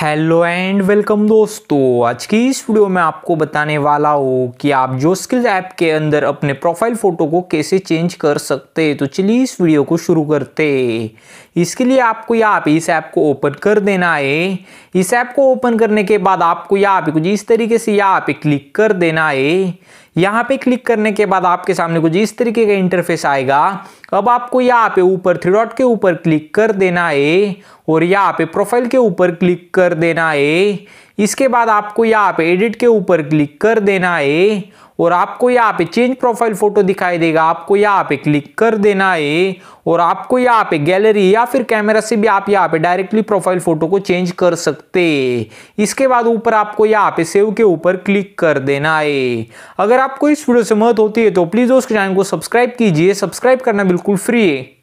hello and welcome दोस्तों आज की इस वीडियो में आपको बताने वाला हूँ कि आप जो स्किल्स ऐप के अंदर अपने प्रोफाइल फ़ोटो को कैसे चेंज कर सकते हैं तो चलिए इस वीडियो को शुरू करते इसके लिए आपको यहाँ पे इस ऐप को ओपन कर देना है इस ऐप को ओपन करने के बाद आपको यहाँ पे कुछ इस तरीके से यहाँ पे क्लिक कर देना है यहाँ पे क्लिक करने के बाद आपके सामने कुछ इस तरीके का इंटरफेस आएगा अब आपको यहाँ पे ऊपर थ्री डॉट के ऊपर क्लिक कर देना है और यहाँ पे प्रोफाइल के ऊपर क्लिक कर देना है इसके बाद आपको यहाँ पे एडिट के ऊपर क्लिक कर देना है और आपको यहाँ पे चेंज प्रोफाइल फोटो दिखाई देगा आपको यहाँ पे क्लिक कर देना है और आपको यहाँ पे गैलरी या फिर कैमरा से भी आप यहाँ पे डायरेक्टली प्रोफाइल फोटो को चेंज कर सकते हैं इसके बाद ऊपर आपको यहाँ पे सेव के ऊपर क्लिक कर देना है अगर आपको इस वीडियो से मदद होती है तो प्लीज़ उस चैनल को सब्सक्राइब कीजिए सब्सक्राइब करना बिल्कुल फ्री है